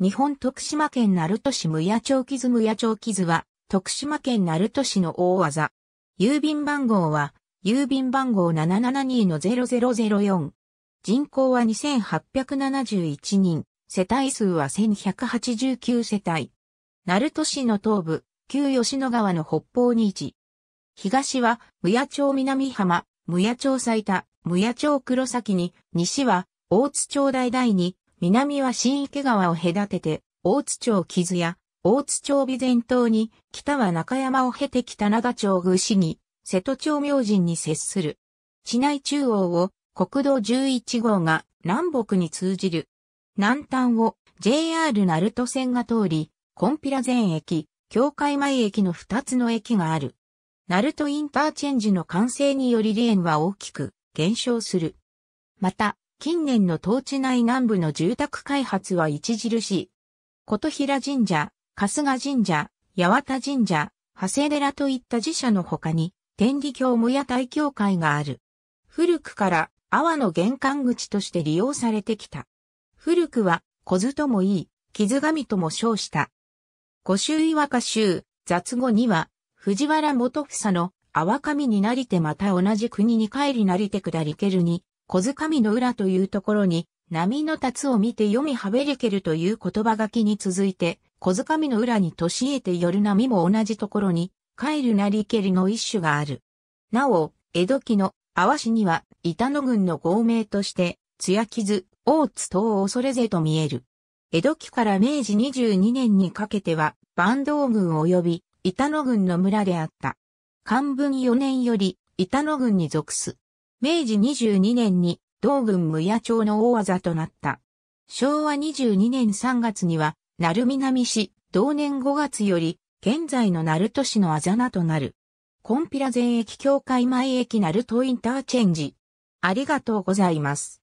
日本徳島県鳴門市無野町木無野町木は、徳島県鳴門市の大技。郵便番号は、郵便番号772-0004。人口は2871人、世帯数は1189世帯。鳴門市の東部、旧吉野川の北方に位置。東は、無野町南浜、無野町最多、無野町黒崎に、西は、大津町大第二、南は新池川を隔てて、大津町木津や、大津町備前島に、北は中山を経て北長町具市に、瀬戸町明神に接する。市内中央を国道11号が南北に通じる。南端を JR 鳴門線が通り、コンピラ前駅、境界前駅の2つの駅がある。鳴門インターチェンジの完成によりレーンは大きく減少する。また、近年の統治内南部の住宅開発は著しい。琴平神社、春日神社、八幡神社、長谷寺といった寺社の他に、天理教も屋台教会がある。古くから、阿波の玄関口として利用されてきた。古くは、小津ともいい、傷神とも称した。五州岩歌州、雑語には、藤原元房の、阿波神になりてまた同じ国に帰りなりて下りけるに、小掴の裏というところに、波の立つを見て読みはべりけるという言葉書きに続いて、小掴の裏に年えてよる波も同じところに、帰るなりけりの一種がある。なお、江戸期の淡市には、板野郡の豪名として、艶傷、大津等恐れぜと見える。江戸期から明治22年にかけては、坂東郡及び、板野郡の村であった。漢文4年より、板野郡に属す。明治22年に同郡無野町の大技となった。昭和22年3月には、鳴南市、同年5月より、現在の鳴門市のあざなとなる。コンピラ全駅境界前駅鳴門インターチェンジ。ありがとうございます。